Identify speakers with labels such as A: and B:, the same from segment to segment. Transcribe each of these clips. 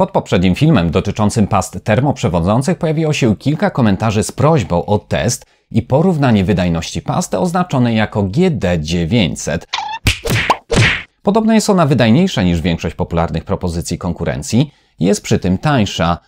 A: Pod poprzednim filmem dotyczącym past termoprzewodzących pojawiło się kilka komentarzy z prośbą o test i porównanie wydajności pasty oznaczonej jako GD900. Podobno jest ona wydajniejsza niż większość popularnych propozycji konkurencji, jest przy tym tańsza,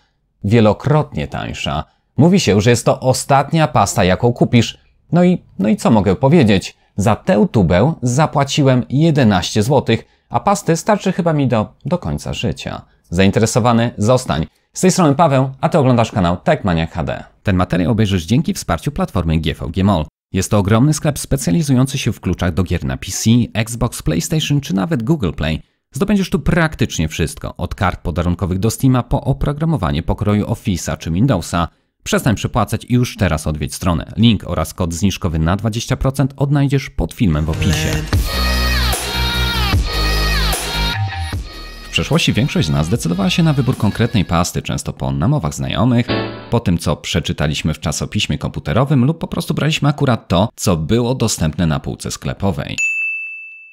A: wielokrotnie tańsza. Mówi się, że jest to ostatnia pasta, jaką kupisz. No i, no i co mogę powiedzieć? Za tę tubę zapłaciłem 11 zł, a pasty starczy chyba mi do, do końca życia. Zainteresowany? Zostań. Z tej strony Paweł, a Ty oglądasz kanał Techmania HD. Ten materiał obejrzysz dzięki wsparciu platformy GVG Mall. Jest to ogromny sklep specjalizujący się w kluczach do gier na PC, Xbox, PlayStation czy nawet Google Play. Zdobędziesz tu praktycznie wszystko, od kart podarunkowych do Steama po oprogramowanie pokroju Office'a czy Windowsa. Przestań przepłacać i już teraz odwiedź stronę. Link oraz kod zniżkowy na 20% odnajdziesz pod filmem w opisie. przeszłości większość z nas zdecydowała się na wybór konkretnej pasty, często po namowach znajomych, po tym co przeczytaliśmy w czasopiśmie komputerowym lub po prostu braliśmy akurat to, co było dostępne na półce sklepowej.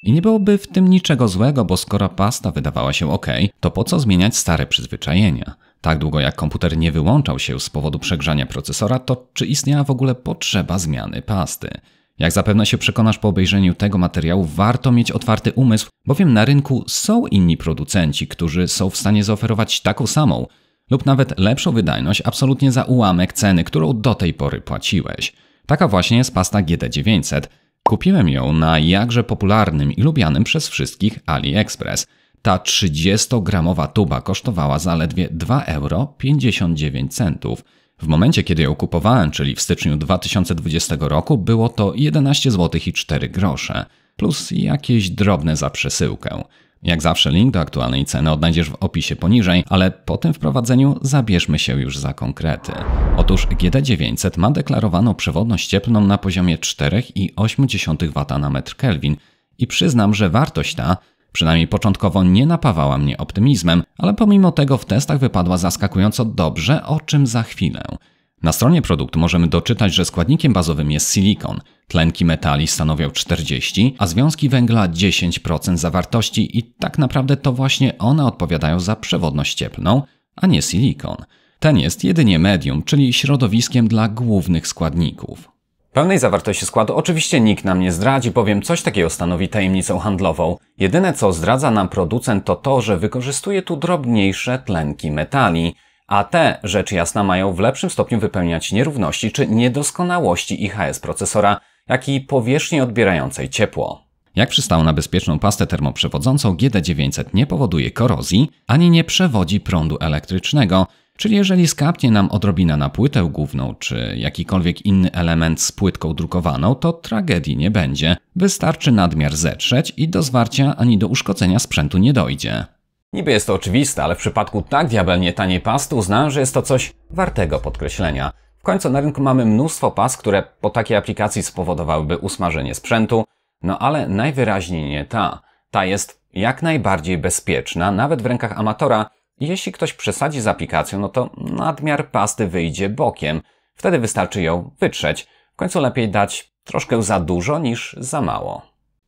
A: I nie byłoby w tym niczego złego, bo skoro pasta wydawała się ok, to po co zmieniać stare przyzwyczajenia? Tak długo jak komputer nie wyłączał się z powodu przegrzania procesora, to czy istniała w ogóle potrzeba zmiany pasty? Jak zapewne się przekonasz po obejrzeniu tego materiału, warto mieć otwarty umysł, bowiem na rynku są inni producenci, którzy są w stanie zaoferować taką samą lub nawet lepszą wydajność absolutnie za ułamek ceny, którą do tej pory płaciłeś. Taka właśnie jest pasta GD900. Kupiłem ją na jakże popularnym i lubianym przez wszystkich AliExpress. Ta 30-gramowa tuba kosztowała zaledwie 2,59 euro. W momencie, kiedy ją kupowałem, czyli w styczniu 2020 roku, było to 11 zł i 4 grosze, plus jakieś drobne za przesyłkę. Jak zawsze link do aktualnej ceny odnajdziesz w opisie poniżej, ale po tym wprowadzeniu zabierzmy się już za konkrety. Otóż GD900 ma deklarowaną przewodność cieplną na poziomie 4,8 W na metr Kelvin i przyznam, że wartość ta Przynajmniej początkowo nie napawała mnie optymizmem, ale pomimo tego w testach wypadła zaskakująco dobrze, o czym za chwilę. Na stronie produktu możemy doczytać, że składnikiem bazowym jest silikon. Tlenki metali stanowią 40%, a związki węgla 10% zawartości i tak naprawdę to właśnie one odpowiadają za przewodność cieplną, a nie silikon. Ten jest jedynie medium, czyli środowiskiem dla głównych składników. Pełnej zawartości składu oczywiście nikt nam nie zdradzi, bowiem coś takiego stanowi tajemnicą handlową. Jedyne co zdradza nam producent to to, że wykorzystuje tu drobniejsze tlenki metali, a te, rzecz jasna, mają w lepszym stopniu wypełniać nierówności czy niedoskonałości IHS procesora, jak i powierzchni odbierającej ciepło. Jak przystało na bezpieczną pastę termoprzewodzącą, GD900 nie powoduje korozji, ani nie przewodzi prądu elektrycznego, Czyli jeżeli skapnie nam odrobina na płytę główną czy jakikolwiek inny element z płytką drukowaną, to tragedii nie będzie. Wystarczy nadmiar zetrzeć i do zwarcia ani do uszkodzenia sprzętu nie dojdzie. Niby jest to oczywiste, ale w przypadku tak diabelnie taniej pasty uznałem, że jest to coś wartego podkreślenia. W końcu na rynku mamy mnóstwo pas, które po takiej aplikacji spowodowałyby usmażenie sprzętu, no ale najwyraźniej nie ta. Ta jest jak najbardziej bezpieczna, nawet w rękach amatora, jeśli ktoś przesadzi z aplikacją, no to nadmiar pasty wyjdzie bokiem. Wtedy wystarczy ją wytrzeć. W końcu lepiej dać troszkę za dużo niż za mało.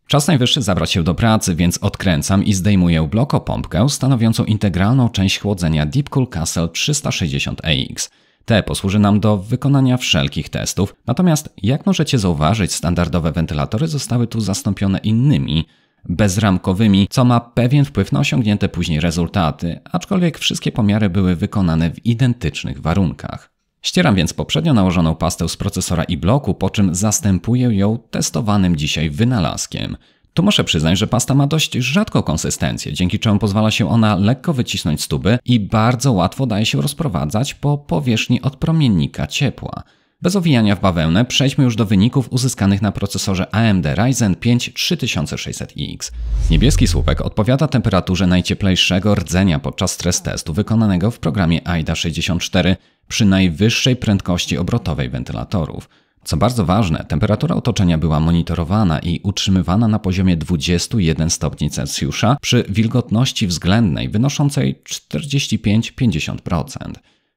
A: Czas najwyższy zabrać się do pracy, więc odkręcam i zdejmuję blokopompkę stanowiącą integralną część chłodzenia Deepcool Castle 360AX. Te posłuży nam do wykonania wszelkich testów, natomiast jak możecie zauważyć standardowe wentylatory zostały tu zastąpione innymi – bezramkowymi, co ma pewien wpływ na osiągnięte później rezultaty, aczkolwiek wszystkie pomiary były wykonane w identycznych warunkach. Ścieram więc poprzednio nałożoną pastę z procesora i bloku, po czym zastępuję ją testowanym dzisiaj wynalazkiem. Tu muszę przyznać, że pasta ma dość rzadką konsystencję, dzięki czemu pozwala się ona lekko wycisnąć z tuby i bardzo łatwo daje się rozprowadzać po powierzchni od promiennika ciepła. Bez owijania w bawełnę przejdźmy już do wyników uzyskanych na procesorze AMD Ryzen 5 3600X. Niebieski słupek odpowiada temperaturze najcieplejszego rdzenia podczas stres testu wykonanego w programie AIDA 64 przy najwyższej prędkości obrotowej wentylatorów. Co bardzo ważne, temperatura otoczenia była monitorowana i utrzymywana na poziomie 21 stopni Celsjusza przy wilgotności względnej wynoszącej 45-50%.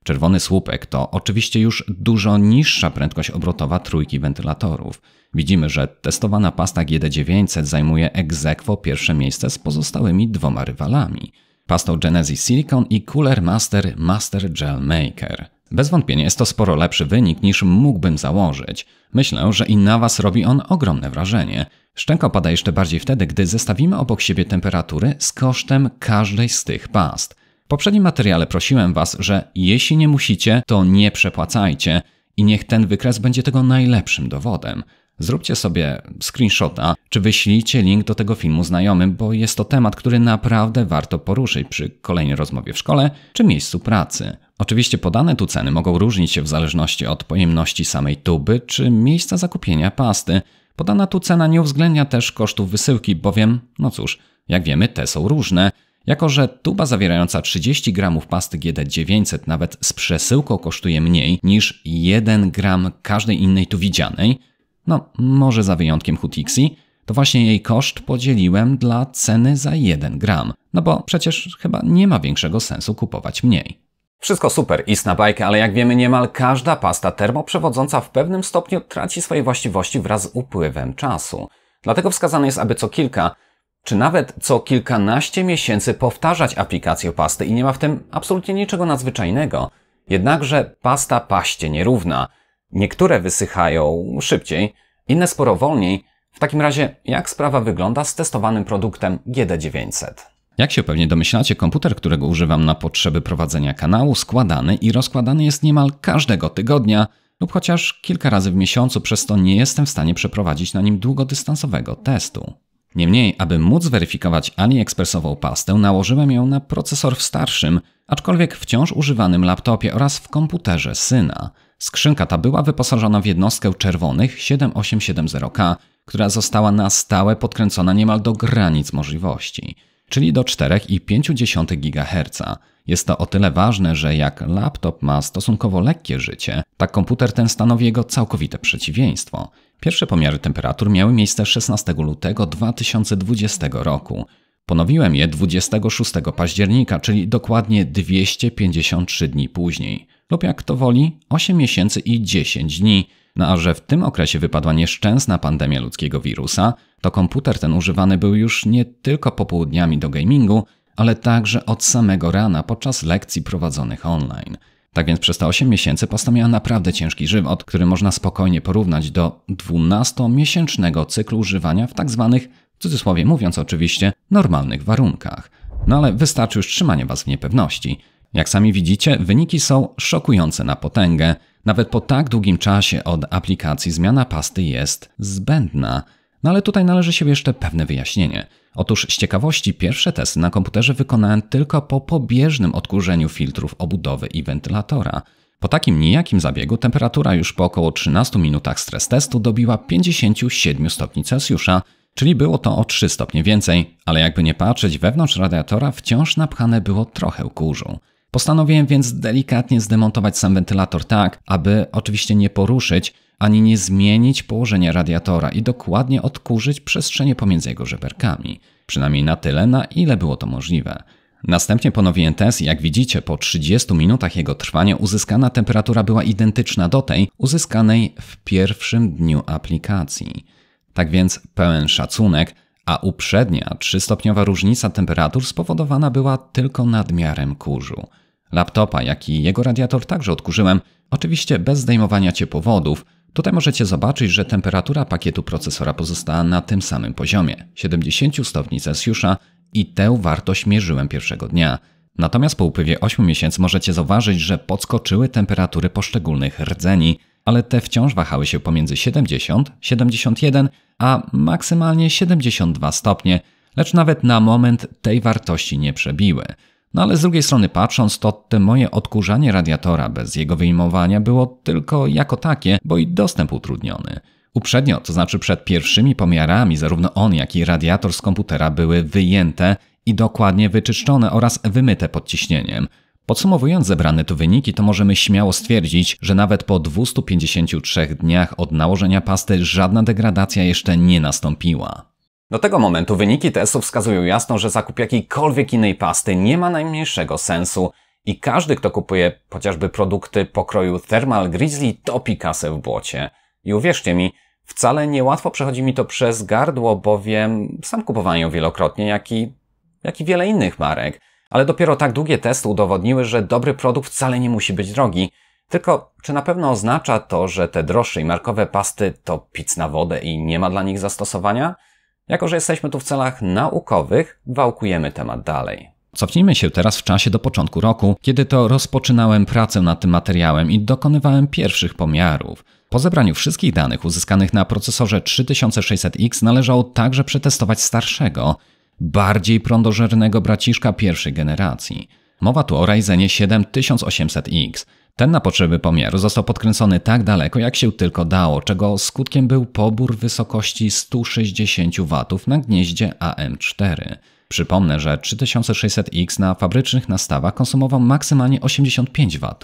A: Czerwony słupek to oczywiście już dużo niższa prędkość obrotowa trójki wentylatorów. Widzimy, że testowana pasta GD900 zajmuje egzekwo pierwsze miejsce z pozostałymi dwoma rywalami. Pastą Genesis Silicon i Cooler Master Master Gel Maker. Bez wątpienia jest to sporo lepszy wynik niż mógłbym założyć. Myślę, że i na Was robi on ogromne wrażenie. Szczęka pada jeszcze bardziej wtedy, gdy zestawimy obok siebie temperatury z kosztem każdej z tych past – w poprzednim materiale prosiłem Was, że jeśli nie musicie, to nie przepłacajcie i niech ten wykres będzie tego najlepszym dowodem. Zróbcie sobie screenshota, czy wyślijcie link do tego filmu znajomym, bo jest to temat, który naprawdę warto poruszyć przy kolejnej rozmowie w szkole czy miejscu pracy. Oczywiście podane tu ceny mogą różnić się w zależności od pojemności samej tuby czy miejsca zakupienia pasty. Podana tu cena nie uwzględnia też kosztów wysyłki, bowiem, no cóż, jak wiemy, te są różne. Jako, że tuba zawierająca 30 g pasty GD900 nawet z przesyłką kosztuje mniej niż 1 gram każdej innej tu widzianej, no może za wyjątkiem Hutixi, to właśnie jej koszt podzieliłem dla ceny za 1 gram, no bo przecież chyba nie ma większego sensu kupować mniej. Wszystko super, i na bajkę, ale jak wiemy niemal każda pasta termoprzewodząca w pewnym stopniu traci swoje właściwości wraz z upływem czasu. Dlatego wskazane jest, aby co kilka czy nawet co kilkanaście miesięcy powtarzać aplikację pasty i nie ma w tym absolutnie niczego nadzwyczajnego. Jednakże pasta paście nierówna. Niektóre wysychają szybciej, inne sporo wolniej. W takim razie, jak sprawa wygląda z testowanym produktem GD900? Jak się pewnie domyślacie, komputer, którego używam na potrzeby prowadzenia kanału, składany i rozkładany jest niemal każdego tygodnia lub chociaż kilka razy w miesiącu, przez to nie jestem w stanie przeprowadzić na nim długodystansowego testu. Niemniej, aby móc weryfikować AliExpressową pastę, nałożyłem ją na procesor w starszym, aczkolwiek wciąż używanym laptopie oraz w komputerze syna. Skrzynka ta była wyposażona w jednostkę czerwonych 7870K, która została na stałe podkręcona niemal do granic możliwości, czyli do 4,5 GHz. Jest to o tyle ważne, że jak laptop ma stosunkowo lekkie życie, tak komputer ten stanowi jego całkowite przeciwieństwo – Pierwsze pomiary temperatur miały miejsce 16 lutego 2020 roku. Ponowiłem je 26 października, czyli dokładnie 253 dni później, lub jak to woli 8 miesięcy i 10 dni. No a że w tym okresie wypadła nieszczęsna pandemia ludzkiego wirusa, to komputer ten używany był już nie tylko popołudniami do gamingu, ale także od samego rana podczas lekcji prowadzonych online – tak więc przez te 8 miesięcy pasta miała naprawdę ciężki żywot, który można spokojnie porównać do 12-miesięcznego cyklu używania w tak zwanych, w cudzysłowie mówiąc oczywiście, normalnych warunkach. No ale wystarczy już trzymanie Was w niepewności. Jak sami widzicie, wyniki są szokujące na potęgę. Nawet po tak długim czasie od aplikacji zmiana pasty jest zbędna. No ale tutaj należy się jeszcze pewne wyjaśnienie. Otóż z ciekawości pierwsze testy na komputerze wykonałem tylko po pobieżnym odkurzeniu filtrów obudowy i wentylatora. Po takim nijakim zabiegu temperatura już po około 13 minutach stres testu dobiła 57 stopni Celsjusza, czyli było to o 3 stopnie więcej, ale jakby nie patrzeć, wewnątrz radiatora wciąż napchane było trochę kurzu. Postanowiłem więc delikatnie zdemontować sam wentylator tak, aby oczywiście nie poruszyć, ani nie zmienić położenia radiatora i dokładnie odkurzyć przestrzenie pomiędzy jego żeberkami. Przynajmniej na tyle, na ile było to możliwe. Następnie ponowiłem test i jak widzicie, po 30 minutach jego trwania uzyskana temperatura była identyczna do tej uzyskanej w pierwszym dniu aplikacji. Tak więc pełen szacunek, a uprzednia 3-stopniowa różnica temperatur spowodowana była tylko nadmiarem kurzu. Laptopa, jak i jego radiator także odkurzyłem, oczywiście bez zdejmowania ciepłowodów, Tutaj możecie zobaczyć, że temperatura pakietu procesora pozostała na tym samym poziomie 70 stopni Celsjusza i tę wartość mierzyłem pierwszego dnia. Natomiast po upływie 8 miesięcy możecie zauważyć, że podskoczyły temperatury poszczególnych rdzeni, ale te wciąż wahały się pomiędzy 70, 71 a maksymalnie 72 stopnie, lecz nawet na moment tej wartości nie przebiły. No ale z drugiej strony patrząc, to te moje odkurzanie radiatora bez jego wyjmowania było tylko jako takie, bo i dostęp utrudniony. Uprzednio, to znaczy przed pierwszymi pomiarami, zarówno on, jak i radiator z komputera były wyjęte i dokładnie wyczyszczone oraz wymyte pod ciśnieniem. Podsumowując zebrane tu wyniki, to możemy śmiało stwierdzić, że nawet po 253 dniach od nałożenia pasty żadna degradacja jeszcze nie nastąpiła. Do tego momentu wyniki testu wskazują jasno, że zakup jakiejkolwiek innej pasty nie ma najmniejszego sensu i każdy, kto kupuje chociażby produkty pokroju Thermal Grizzly, topi kasę w błocie. I uwierzcie mi, wcale niełatwo przechodzi mi to przez gardło, bowiem sam kupowałem ją wielokrotnie, jak i, jak i wiele innych marek. Ale dopiero tak długie testy udowodniły, że dobry produkt wcale nie musi być drogi. Tylko czy na pewno oznacza to, że te droższe i markowe pasty to pic na wodę i nie ma dla nich zastosowania? Jako, że jesteśmy tu w celach naukowych, wałkujemy temat dalej. Cofnijmy się teraz w czasie do początku roku, kiedy to rozpoczynałem pracę nad tym materiałem i dokonywałem pierwszych pomiarów. Po zebraniu wszystkich danych uzyskanych na procesorze 3600X należało także przetestować starszego, bardziej prądożernego braciszka pierwszej generacji. Mowa tu o Ryzenie 7800X. Ten na potrzeby pomiaru został podkręcony tak daleko, jak się tylko dało, czego skutkiem był pobór wysokości 160 W na gnieździe AM4. Przypomnę, że 3600X na fabrycznych nastawach konsumował maksymalnie 85 W.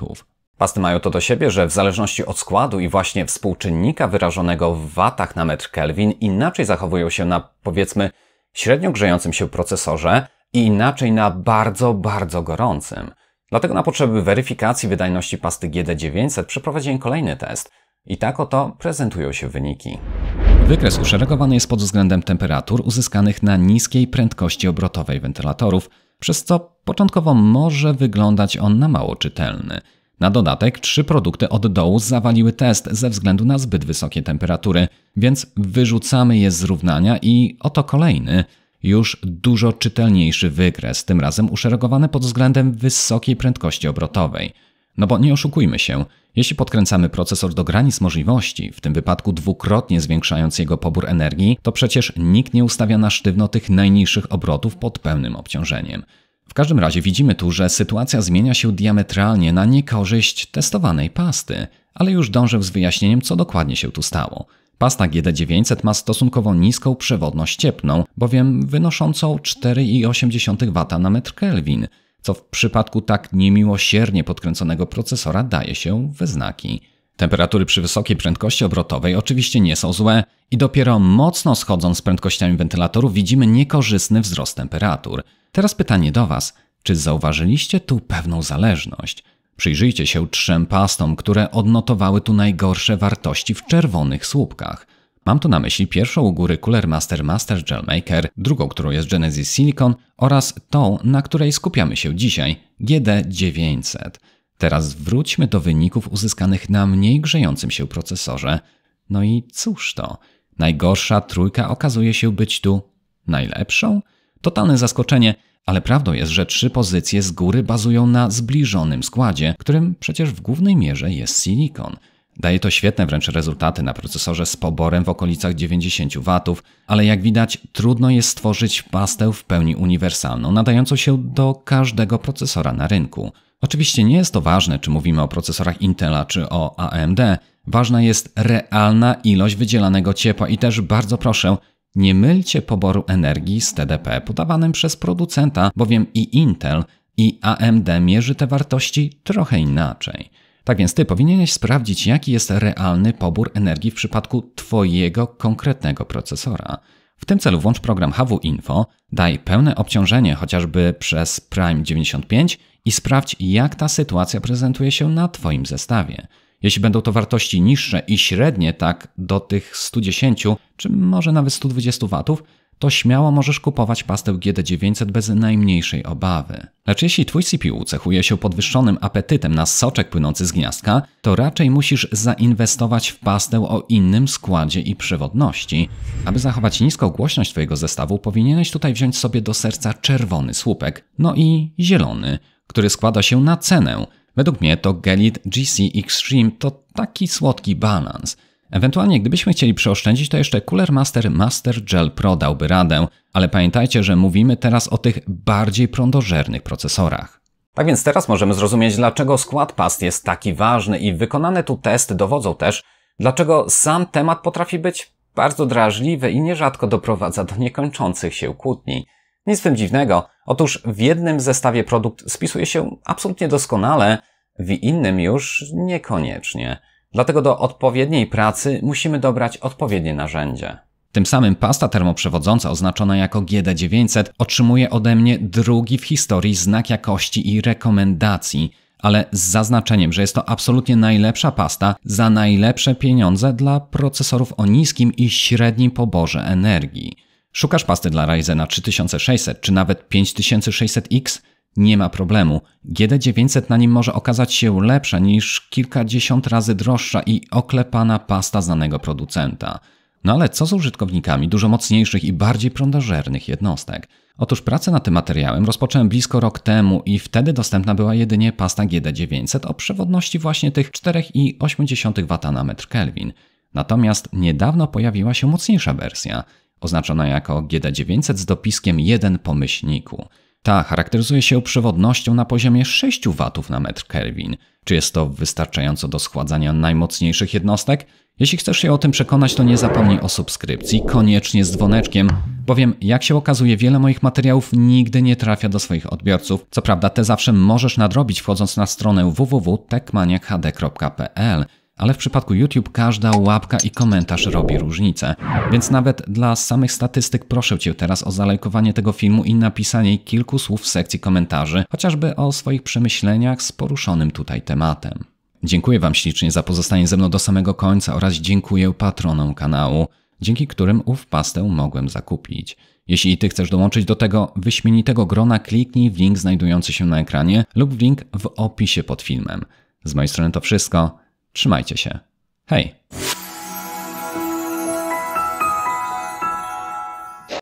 A: Pasty mają to do siebie, że w zależności od składu i właśnie współczynnika wyrażonego w watach na metr Kelvin inaczej zachowują się na powiedzmy średnio grzejącym się procesorze i inaczej na bardzo, bardzo gorącym. Dlatego na potrzeby weryfikacji wydajności pasty GD900 przeprowadziłem kolejny test. I tak oto prezentują się wyniki. Wykres uszeregowany jest pod względem temperatur uzyskanych na niskiej prędkości obrotowej wentylatorów, przez co początkowo może wyglądać on na mało czytelny. Na dodatek trzy produkty od dołu zawaliły test ze względu na zbyt wysokie temperatury, więc wyrzucamy je z równania i oto kolejny – już dużo czytelniejszy wykres, tym razem uszeregowany pod względem wysokiej prędkości obrotowej. No bo nie oszukujmy się, jeśli podkręcamy procesor do granic możliwości, w tym wypadku dwukrotnie zwiększając jego pobór energii, to przecież nikt nie ustawia na sztywno tych najniższych obrotów pod pełnym obciążeniem. W każdym razie widzimy tu, że sytuacja zmienia się diametralnie na niekorzyść testowanej pasty, ale już dążę z wyjaśnieniem, co dokładnie się tu stało. Pasta GD900 ma stosunkowo niską przewodność cieplną, bowiem wynoszącą 4,8 W na metr Kelvin, co w przypadku tak niemiłosiernie podkręconego procesora daje się we znaki. Temperatury przy wysokiej prędkości obrotowej oczywiście nie są złe i dopiero mocno schodząc z prędkościami wentylatoru widzimy niekorzystny wzrost temperatur. Teraz pytanie do Was. Czy zauważyliście tu pewną zależność? Przyjrzyjcie się trzem pastom, które odnotowały tu najgorsze wartości w czerwonych słupkach. Mam tu na myśli pierwszą u góry Cooler Master Master Gelmaker, drugą, którą jest Genesis Silicon oraz tą, na której skupiamy się dzisiaj, GD900. Teraz wróćmy do wyników uzyskanych na mniej grzejącym się procesorze. No i cóż to? Najgorsza trójka okazuje się być tu najlepszą? Totalne zaskoczenie, ale prawdą jest, że trzy pozycje z góry bazują na zbliżonym składzie, którym przecież w głównej mierze jest silikon. Daje to świetne wręcz rezultaty na procesorze z poborem w okolicach 90 W, ale jak widać trudno jest stworzyć pastę w pełni uniwersalną, nadającą się do każdego procesora na rynku. Oczywiście nie jest to ważne, czy mówimy o procesorach Intela czy o AMD. Ważna jest realna ilość wydzielanego ciepła i też bardzo proszę, nie mylcie poboru energii z TDP podawanym przez producenta, bowiem i Intel, i AMD mierzy te wartości trochę inaczej. Tak więc ty powinieneś sprawdzić, jaki jest realny pobór energii w przypadku Twojego konkretnego procesora. W tym celu włącz program HW Info, daj pełne obciążenie chociażby przez Prime 95 i sprawdź, jak ta sytuacja prezentuje się na Twoim zestawie. Jeśli będą to wartości niższe i średnie, tak do tych 110 czy może nawet 120 W, to śmiało możesz kupować pastę GD900 bez najmniejszej obawy. Lecz znaczy, jeśli twój CPU cechuje się podwyższonym apetytem na soczek płynący z gniazdka, to raczej musisz zainwestować w pastę o innym składzie i przewodności. Aby zachować niską głośność twojego zestawu, powinieneś tutaj wziąć sobie do serca czerwony słupek, no i zielony, który składa się na cenę – Według mnie to Gelit GC Extreme to taki słodki balans. Ewentualnie gdybyśmy chcieli przeoszczędzić, to jeszcze Cooler Master Master Gel Pro dałby radę, ale pamiętajcie, że mówimy teraz o tych bardziej prądożernych procesorach. Tak więc teraz możemy zrozumieć, dlaczego skład past jest taki ważny i wykonane tu testy dowodzą też, dlaczego sam temat potrafi być bardzo drażliwy i nierzadko doprowadza do niekończących się kłótni. Nic w tym dziwnego. Otóż w jednym zestawie produkt spisuje się absolutnie doskonale, w innym już niekoniecznie. Dlatego do odpowiedniej pracy musimy dobrać odpowiednie narzędzie. Tym samym pasta termoprzewodząca oznaczona jako GD900 otrzymuje ode mnie drugi w historii znak jakości i rekomendacji, ale z zaznaczeniem, że jest to absolutnie najlepsza pasta za najlepsze pieniądze dla procesorów o niskim i średnim poborze energii. Szukasz pasty dla Ryzena 3600 czy nawet 5600X? Nie ma problemu. GD900 na nim może okazać się lepsza niż kilkadziesiąt razy droższa i oklepana pasta znanego producenta. No ale co z użytkownikami dużo mocniejszych i bardziej prądożernych jednostek? Otóż pracę nad tym materiałem rozpocząłem blisko rok temu i wtedy dostępna była jedynie pasta GD900 o przewodności właśnie tych 4,8 W na metr Kelvin. Natomiast niedawno pojawiła się mocniejsza wersja – oznaczona jako GD900 z dopiskiem 1 pomyślniku. Ta charakteryzuje się przewodnością na poziomie 6 W na metr Kelvin. Czy jest to wystarczająco do schładzania najmocniejszych jednostek? Jeśli chcesz się o tym przekonać, to nie zapomnij o subskrypcji, koniecznie z dzwoneczkiem, bowiem jak się okazuje, wiele moich materiałów nigdy nie trafia do swoich odbiorców. Co prawda, te zawsze możesz nadrobić wchodząc na stronę www.techmaniachd.pl ale w przypadku YouTube każda łapka i komentarz robi różnicę. Więc nawet dla samych statystyk proszę Cię teraz o zalajkowanie tego filmu i napisanie kilku słów w sekcji komentarzy, chociażby o swoich przemyśleniach z poruszonym tutaj tematem. Dziękuję Wam ślicznie za pozostanie ze mną do samego końca oraz dziękuję patronom kanału, dzięki którym ów pastę mogłem zakupić. Jeśli Ty chcesz dołączyć do tego wyśmienitego grona, kliknij w link znajdujący się na ekranie lub w link w opisie pod filmem. Z mojej strony to wszystko. Trzymajcie się. Hej!